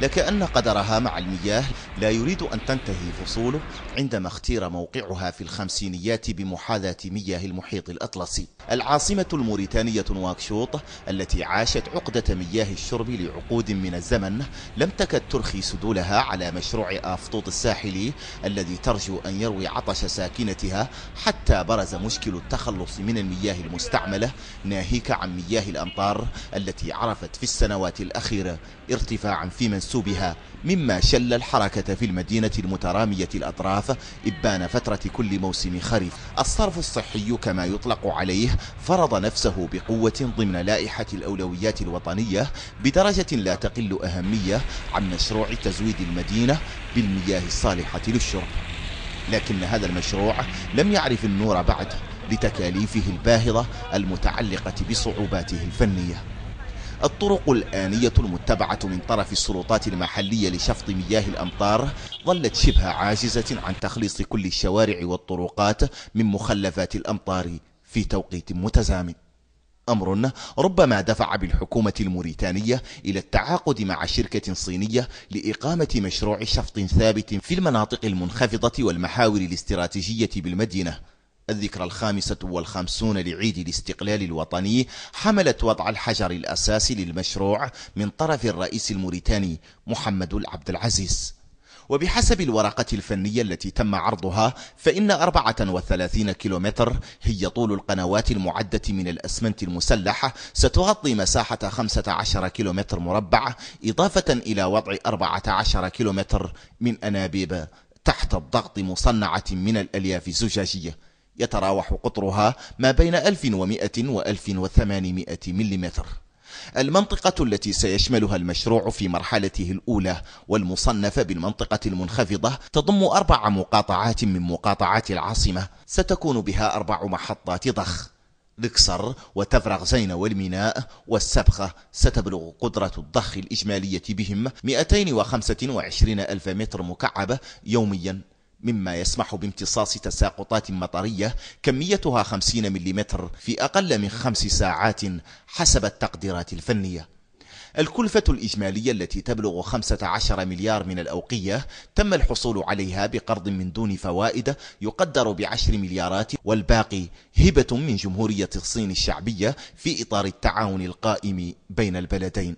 لكأن قدرها مع المياه لا يريد أن تنتهي فصوله عندما اختير موقعها في الخمسينيات بمحاذاة مياه المحيط الأطلسي العاصمة الموريتانية نواكشوط التي عاشت عقدة مياه الشرب لعقود من الزمن لم تكد ترخي سدولها على مشروع آفطوط الساحلي الذي ترجو أن يروي عطش ساكنتها حتى برز مشكل التخلص من المياه المستعملة ناهيك عن مياه الأمطار التي عرفت في السنوات الأخيرة ارتفاعا في منسوب يحس بها مما شل الحركة في المدينة المترامية الأطراف إبان فترة كل موسم خريف الصرف الصحي كما يطلق عليه فرض نفسه بقوة ضمن لائحة الأولويات الوطنية بدرجة لا تقل أهمية عن مشروع تزويد المدينة بالمياه الصالحة للشرب لكن هذا المشروع لم يعرف النور بعد لتكاليفه الباهظة المتعلقة بصعوباته الفنية الطرق الآنية المتبعة من طرف السلطات المحلية لشفط مياه الأمطار ظلت شبه عاجزة عن تخليص كل الشوارع والطرقات من مخلفات الأمطار في توقيت متزامن أمر ربما دفع بالحكومة الموريتانية إلى التعاقد مع شركة صينية لإقامة مشروع شفط ثابت في المناطق المنخفضة والمحاور الاستراتيجية بالمدينة الذكرى الخامسة والخمسون لعيد الاستقلال الوطني حملت وضع الحجر الأساسي للمشروع من طرف الرئيس الموريتاني محمد عبد العزيز وبحسب الورقة الفنية التي تم عرضها فإن 34 كيلومتر هي طول القنوات المعدة من الأسمنت المسلحة ستغطي مساحة 15 كيلومتر مربع إضافة إلى وضع 14 كيلومتر من أنابيب تحت الضغط مصنعة من الألياف الزجاجية يتراوح قطرها ما بين 1100 و 1800 ملم المنطقة التي سيشملها المشروع في مرحلته الأولى والمصنفة بالمنطقة المنخفضة تضم أربع مقاطعات من مقاطعات العاصمة ستكون بها أربع محطات ضخ لكسر زين والميناء والسبخة ستبلغ قدرة الضخ الإجمالية بهم 225 ألف متر مكعب يوميا مما يسمح بامتصاص تساقطات مطرية كميتها 50 ملم في أقل من خمس ساعات حسب التقديرات الفنية الكلفة الإجمالية التي تبلغ 15 مليار من الأوقية تم الحصول عليها بقرض من دون فوائد يقدر بعشر مليارات والباقي هبة من جمهورية الصين الشعبية في إطار التعاون القائم بين البلدين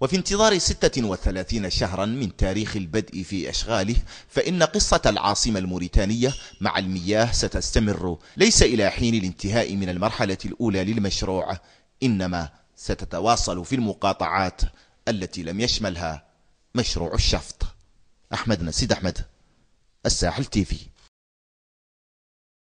وفي انتظار 36 شهرا من تاريخ البدء في إشغاله فإن قصة العاصمة الموريتانية مع المياه ستستمر ليس إلى حين الانتهاء من المرحلة الأولى للمشروع إنما ستتواصل في المقاطعات التي لم يشملها مشروع الشفط أحمد نسيد أحمد الساحل تيفي